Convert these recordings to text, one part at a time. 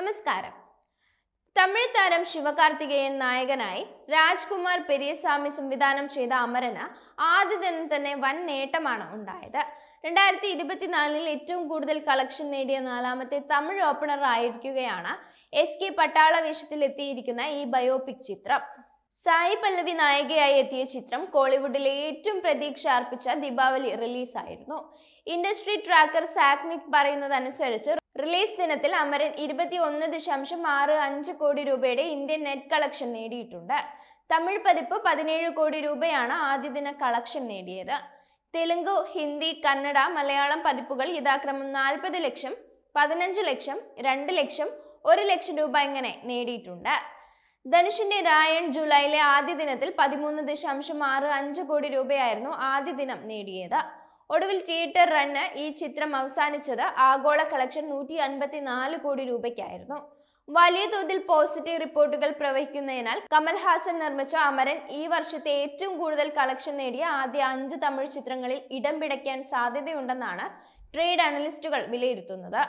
നമസ്കാരം തമിഴ് താരം ശിവകാർത്തികേയൻ നായകനായി രാജ്കുമാർ പെരിയസ്വാമി സംവിധാനം ചെയ്ത അമരന് ആദ്യ ദിനം തന്നെ വൻ നേട്ടമാണ് ഉണ്ടായത് രണ്ടായിരത്തി ഇരുപത്തിനാലിൽ ഏറ്റവും കൂടുതൽ കളക്ഷൻ നേടിയ നാലാമത്തെ തമിഴ് ഓപ്പണർ ആയിരിക്കുകയാണ് എസ് കെ പട്ടാള വേഷത്തിൽ എത്തിയിരിക്കുന്ന ഈ ബയോപിക് ചിത്രം സായി പല്ലവി നായികയായി എത്തിയ ചിത്രം കോളിവുഡിലെ ഏറ്റവും പ്രതീക്ഷ അർപ്പിച്ച ദീപാവലി റിലീസായിരുന്നു ഇൻഡസ്ട്രി ട്രാക്കർ സാക്നിക് പറയുന്നതനുസരിച്ച് റിലീസ് ദിനത്തിൽ അമരൻ ഇരുപത്തി ഒന്ന് ദശാംശം ആറ് അഞ്ച് കോടി രൂപയുടെ ഇന്ത്യൻ നെറ്റ് കളക്ഷൻ നേടിയിട്ടുണ്ട് തമിഴ് പതിപ്പ് പതിനേഴ് കോടി രൂപയാണ് ആദ്യ ദിന കളക്ഷൻ നേടിയത് തെലുങ്ക് ഹിന്ദി കന്നഡ മലയാളം പതിപ്പുകൾ യഥാക്രമം നാൽപ്പത് ലക്ഷം പതിനഞ്ച് ലക്ഷം രണ്ട് ലക്ഷം ഒരു ലക്ഷം രൂപ ഇങ്ങനെ നേടിയിട്ടുണ്ട് ധനുഷിന്റെ റായൺ ജൂലൈയിലെ ആദ്യ ദിനത്തിൽ പതിമൂന്ന് ദശാംശം ആറ് അഞ്ച് കോടി രൂപയായിരുന്നു ആദ്യ ദിനം നേടിയത് ഒടുവിൽ തിയേറ്റർ റണ്ണ് ഈ ചിത്രം അവസാനിച്ചത് ആഗോള കളക്ഷൻ നൂറ്റി നാല് കോടി രൂപയ്ക്കായിരുന്നു വലിയ തോതിൽ പോസിറ്റീവ് റിപ്പോർട്ടുകൾ പ്രവഹിക്കുന്നതിനാൽ കമൽഹാസൻ നിർമ്മിച്ച അമരൻ ഈ വർഷത്തെ ഏറ്റവും കൂടുതൽ കളക്ഷൻ നേടിയ ആദ്യ അഞ്ച് തമിഴ് ചിത്രങ്ങളിൽ ഇടം പിടയ്ക്കാൻ സാധ്യതയുണ്ടെന്നാണ് ട്രേഡ് അനലിസ്റ്റുകൾ വിലയിരുത്തുന്നത്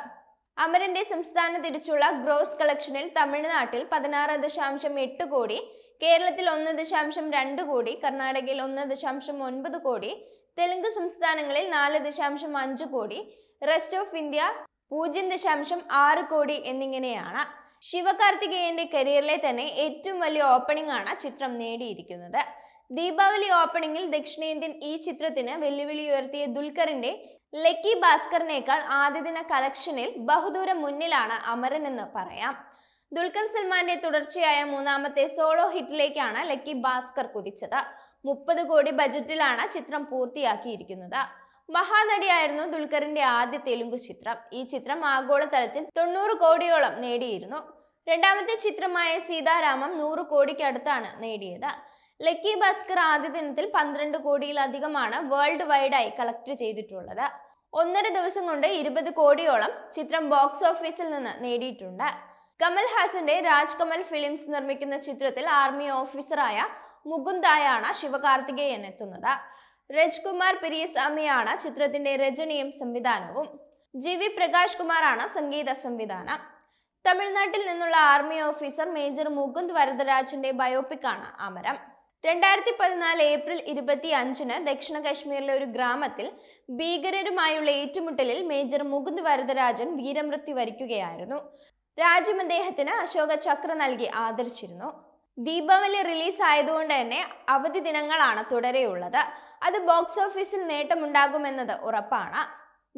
അമരന്റെ സംസ്ഥാന തിരിച്ചുള്ള ഗ്രോസ് കളക്ഷനിൽ തമിഴ്നാട്ടിൽ പതിനാറ് ദശാംശം എട്ട് കോടി കേരളത്തിൽ ഒന്ന് ദശാംശം രണ്ട് കോടി കർണാടകയിൽ ഒന്ന് ദശാംശം ഒൻപത് കോടി തെലുങ്ക് സംസ്ഥാനങ്ങളിൽ നാല് ദശാംശം അഞ്ച് കോടി റെസ്റ്റ് ഓഫ് ഇന്ത്യ പൂജ്യം ദശാംശം ആറ് കോടി എന്നിങ്ങനെയാണ് ശിവകാർത്തികേയന്റെ കരിയറിലെ തന്നെ ഏറ്റവും വലിയ ഓപ്പണിംഗ് ആണ് ചിത്രം നേടിയിരിക്കുന്നത് ദീപാവലി ഓപ്പണിംഗിൽ ദക്ഷിണേന്ത്യൻ ഈ ചിത്രത്തിന് വെല്ലുവിളി ഉയർത്തിയ ദുൽഖറിന്റെ ലക്കി ഭാസ്കറിനേക്കാൾ ആദ്യ ദിന കളക്ഷനിൽ ബഹുദൂരം മുന്നിലാണ് അമരൻ എന്ന് പറയാം ദുൽഖർ സൽമാന്റെ തുടർച്ചയായ മൂന്നാമത്തെ സോളോ ഹിറ്റിലേക്കാണ് ലക്കി ഭാസ്കർ കുതിച്ചത് മുപ്പത് കോടി ബജറ്റിലാണ് ചിത്രം പൂർത്തിയാക്കിയിരിക്കുന്നത് മഹാനടിയായിരുന്നു ദുൽഖറിന്റെ ആദ്യ തെലുങ്ക് ചിത്രം ഈ ചിത്രം ആഗോളതലത്തിൽ തൊണ്ണൂറ് കോടിയോളം നേടിയിരുന്നു രണ്ടാമത്തെ ചിത്രമായ സീതാരാമം നൂറ് കോടിക്കടുത്താണ് നേടിയത് ലക്കി ഭാസ്കർ ആദ്യ ദിനത്തിൽ പന്ത്രണ്ട് കോടിയിലധികമാണ് വേൾഡ് വൈഡായി കളക്ട് ചെയ്തിട്ടുള്ളത് ഒന്നര ദിവസം കൊണ്ട് ഇരുപത് കോടിയോളം ചിത്രം ബോക്സ് ഓഫീസിൽ നിന്ന് നേടിയിട്ടുണ്ട് കമൽ ഹാസന്റെ രാജ്കമൽ ഫിലിംസ് നിർമ്മിക്കുന്ന ചിത്രത്തിൽ ആർമി ഓഫീസറായ മുകുന്ദായാണ് ശിവകാർത്തികേയൻ എത്തുന്നത് രജ്കുമാർ പിരിയസ്വാമിയാണ് ചിത്രത്തിന്റെ രചനയും സംവിധാനവും ജി വി പ്രകാശ് കുമാറാണ് സംഗീത സംവിധാനം തമിഴ്നാട്ടിൽ നിന്നുള്ള ആർമി ഓഫീസർ മേജർ മുകുന്ദ് വരദരാജന്റെ ആണ് അമരം രണ്ടായിരത്തി പതിനാല് ഏപ്രിൽ ഇരുപത്തി അഞ്ചിന് ദക്ഷിണ കാശ്മീരിലെ ഒരു ഗ്രാമത്തിൽ ഭീകരരുമായുള്ള ഏറ്റുമുട്ടലിൽ മേജർ മുകുന്ദ് വരദരാജൻ വീരമൃത്യു വരിക്കുകയായിരുന്നു രാജ്യം അദ്ദേഹത്തിന് അശോക ചക്ര നൽകി ആദരിച്ചിരുന്നു ദീപാവലി റിലീസ് ആയതുകൊണ്ട് തന്നെ അവധി ദിനങ്ങളാണ് തുടരെയുള്ളത് അത് ബോക്സ് ഓഫീസിൽ നേട്ടമുണ്ടാകുമെന്നത് ഉറപ്പാണ്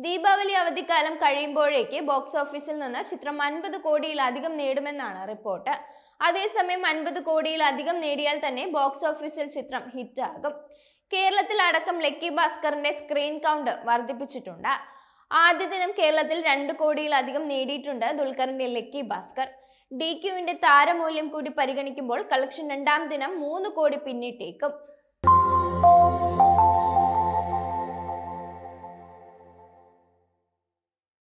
ദീപാവലി അവധിക്കാലം കഴിയുമ്പോഴേക്ക് ബോക്സ് ഓഫീസിൽ നിന്ന് ചിത്രം അൻപത് കോടിയിലധികം നേടുമെന്നാണ് റിപ്പോർട്ട് അതേസമയം അൻപത് കോടിയിലധികം നേടിയാൽ തന്നെ ബോക്സ് ഓഫീസിൽ ചിത്രം ഹിറ്റാകും കേരളത്തിൽ അടക്കം ലക്കി ഭാസ്കറിന്റെ സ്ക്രീൻ കൗണ്ട് വർദ്ധിപ്പിച്ചിട്ടുണ്ട് ആദ്യ ദിനം കേരളത്തിൽ രണ്ട് കോടിയിലധികം നേടിയിട്ടുണ്ട് ദുൽഖറിന്റെ ലക്കി ഭാസ്കർ ഡി ക്യുവിന്റെ താരമൂല്യം കൂടി പരിഗണിക്കുമ്പോൾ കളക്ഷൻ രണ്ടാം ദിനം മൂന്ന് കോടി പിന്നിട്ടേക്കും